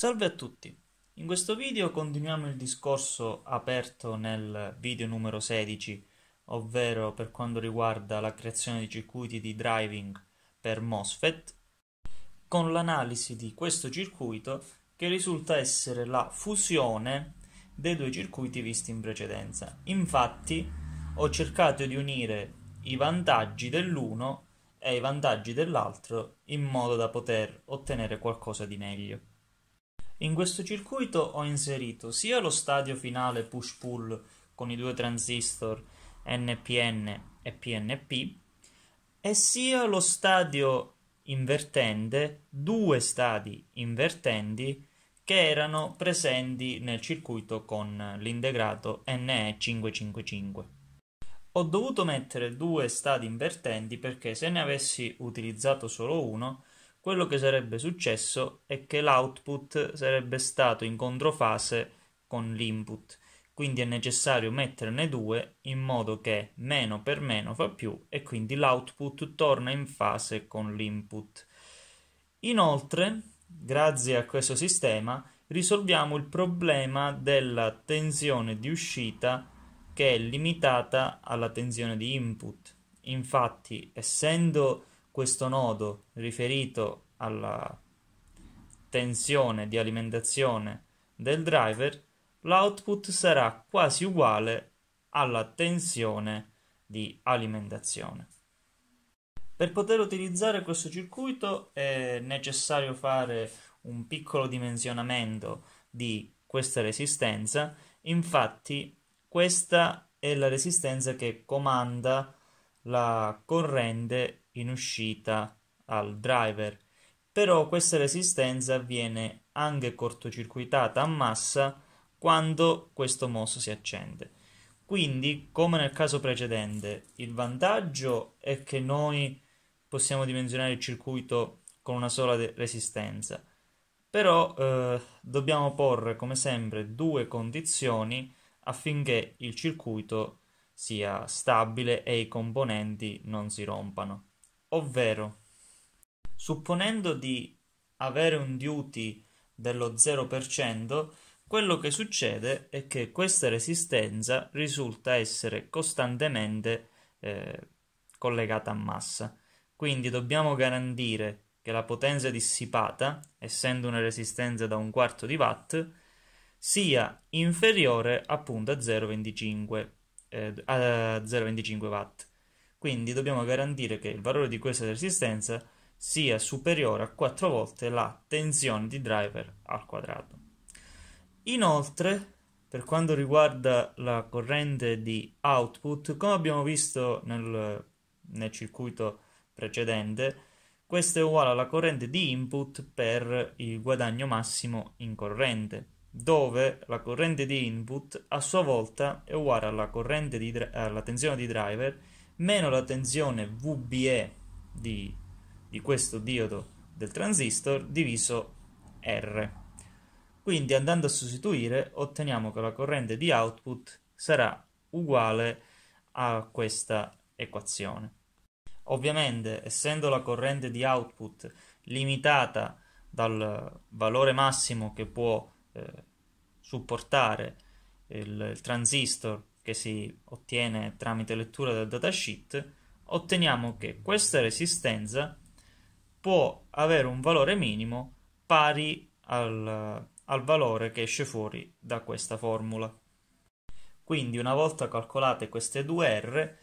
Salve a tutti! In questo video continuiamo il discorso aperto nel video numero 16, ovvero per quanto riguarda la creazione di circuiti di driving per MOSFET, con l'analisi di questo circuito che risulta essere la fusione dei due circuiti visti in precedenza. Infatti ho cercato di unire i vantaggi dell'uno e i vantaggi dell'altro in modo da poter ottenere qualcosa di meglio. In questo circuito ho inserito sia lo stadio finale push-pull con i due transistor NPN e PNP e sia lo stadio invertente, due stadi invertenti che erano presenti nel circuito con l'integrato NE555. Ho dovuto mettere due stadi invertenti perché se ne avessi utilizzato solo uno quello che sarebbe successo è che l'output sarebbe stato in controfase con l'input, quindi è necessario metterne due in modo che meno per meno fa più e quindi l'output torna in fase con l'input. Inoltre, grazie a questo sistema, risolviamo il problema della tensione di uscita che è limitata alla tensione di input. Infatti, essendo questo nodo riferito alla tensione di alimentazione del driver, l'output sarà quasi uguale alla tensione di alimentazione. Per poter utilizzare questo circuito è necessario fare un piccolo dimensionamento di questa resistenza, infatti questa è la resistenza che comanda la corrente in uscita al driver, però questa resistenza viene anche cortocircuitata a massa quando questo MOS si accende. Quindi, come nel caso precedente, il vantaggio è che noi possiamo dimensionare il circuito con una sola resistenza, però eh, dobbiamo porre come sempre due condizioni affinché il circuito sia stabile e i componenti non si rompano. Ovvero, supponendo di avere un duty dello 0%, quello che succede è che questa resistenza risulta essere costantemente eh, collegata a massa. Quindi dobbiamo garantire che la potenza dissipata, essendo una resistenza da un quarto di watt, sia inferiore appunto a 0,25 eh, a 0,25 watt. Quindi dobbiamo garantire che il valore di questa resistenza sia superiore a 4 volte la tensione di driver al quadrato. Inoltre, per quanto riguarda la corrente di output, come abbiamo visto nel, nel circuito precedente, questa è uguale alla corrente di input per il guadagno massimo in corrente, dove la corrente di input a sua volta è uguale alla, di, alla tensione di driver meno la tensione VBE di, di questo diodo del transistor diviso R. Quindi andando a sostituire otteniamo che la corrente di output sarà uguale a questa equazione. Ovviamente, essendo la corrente di output limitata dal valore massimo che può eh, supportare il, il transistor che si ottiene tramite lettura del datasheet, otteniamo che questa resistenza può avere un valore minimo pari al, al valore che esce fuori da questa formula. Quindi una volta calcolate queste due R,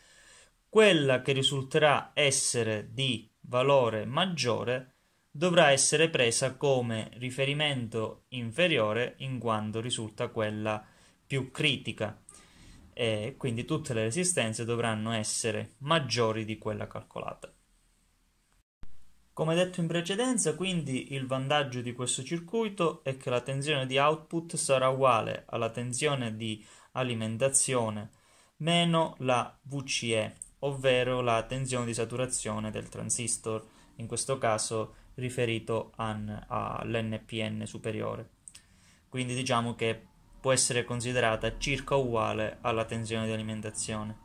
quella che risulterà essere di valore maggiore dovrà essere presa come riferimento inferiore in quanto risulta quella più critica e quindi tutte le resistenze dovranno essere maggiori di quella calcolata. Come detto in precedenza, quindi il vantaggio di questo circuito è che la tensione di output sarà uguale alla tensione di alimentazione meno la VCE, ovvero la tensione di saturazione del transistor, in questo caso riferito all'NPN superiore. Quindi diciamo che può essere considerata circa uguale alla tensione di alimentazione.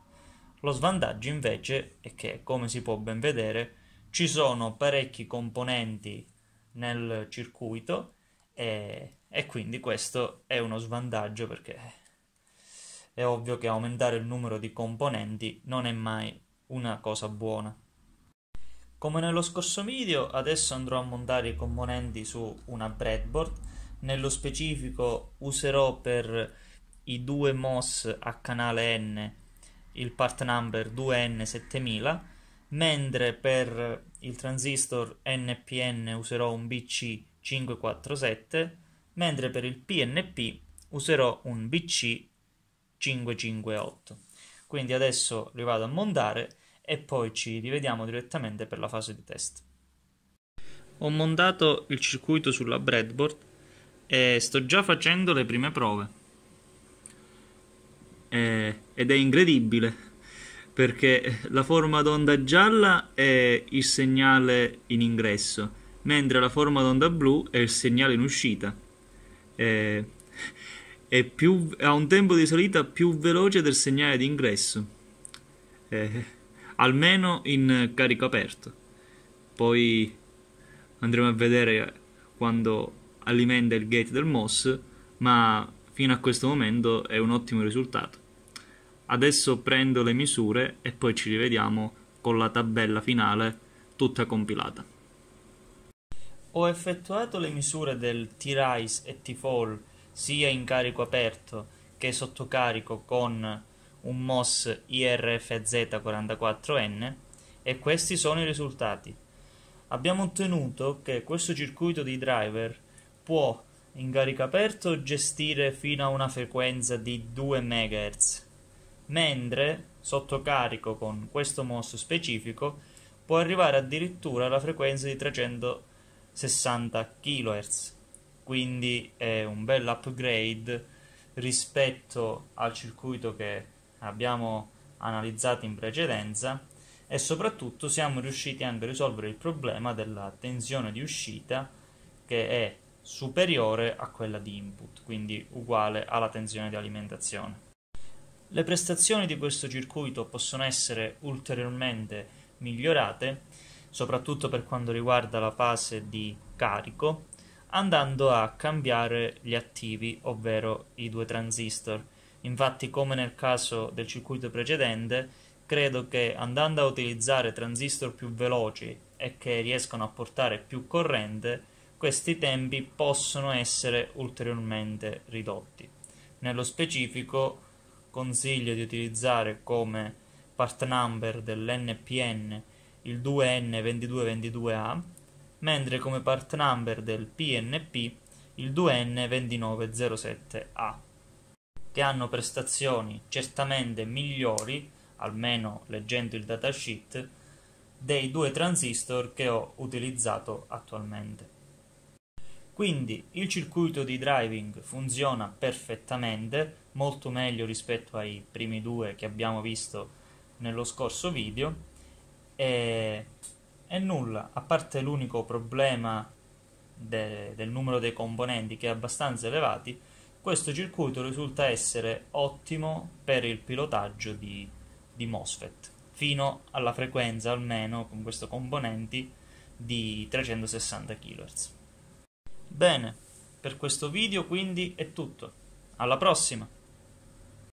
Lo svantaggio invece è che, come si può ben vedere, ci sono parecchi componenti nel circuito e, e quindi questo è uno svantaggio perché è ovvio che aumentare il numero di componenti non è mai una cosa buona. Come nello scorso video, adesso andrò a montare i componenti su una breadboard. Nello specifico userò per i due MOS a canale N il part number 2N7000, mentre per il transistor NPN userò un BC547, mentre per il PNP userò un BC558. Quindi adesso li vado a montare e poi ci rivediamo direttamente per la fase di test. Ho montato il circuito sulla breadboard e sto già facendo le prime prove. Eh, ed è incredibile perché la forma d'onda gialla è il segnale in ingresso, mentre la forma d'onda blu è il segnale in uscita. Eh, è più, ha un tempo di salita più veloce del segnale di ingresso. Eh, almeno in carico aperto. Poi andremo a vedere quando alimenta il gate del MOS, ma fino a questo momento è un ottimo risultato. Adesso prendo le misure e poi ci rivediamo con la tabella finale tutta compilata. Ho effettuato le misure del T-Rise e T-Fall sia in carico aperto che sotto carico con un MOS IRFZ44N e questi sono i risultati. Abbiamo ottenuto che questo circuito di driver può in carica aperto gestire fino a una frequenza di 2 MHz, mentre sotto carico con questo MOS specifico può arrivare addirittura alla frequenza di 360 kHz, quindi è un bel upgrade rispetto al circuito che abbiamo analizzato in precedenza e soprattutto siamo riusciti anche a risolvere il problema della tensione di uscita che è superiore a quella di input, quindi uguale alla tensione di alimentazione. Le prestazioni di questo circuito possono essere ulteriormente migliorate, soprattutto per quanto riguarda la fase di carico, andando a cambiare gli attivi, ovvero i due transistor, Infatti, come nel caso del circuito precedente, credo che andando a utilizzare transistor più veloci e che riescano a portare più corrente, questi tempi possono essere ulteriormente ridotti. Nello specifico consiglio di utilizzare come part number dell'NPN il 2N2222A, mentre come part number del PNP il 2N2907A che hanno prestazioni certamente migliori, almeno leggendo il datasheet, dei due transistor che ho utilizzato attualmente. Quindi il circuito di driving funziona perfettamente, molto meglio rispetto ai primi due che abbiamo visto nello scorso video e, e nulla, a parte l'unico problema de, del numero dei componenti che è abbastanza elevato, questo circuito risulta essere ottimo per il pilotaggio di, di MOSFET, fino alla frequenza almeno con questo componenti di 360 kHz. Bene, per questo video quindi è tutto. Alla prossima!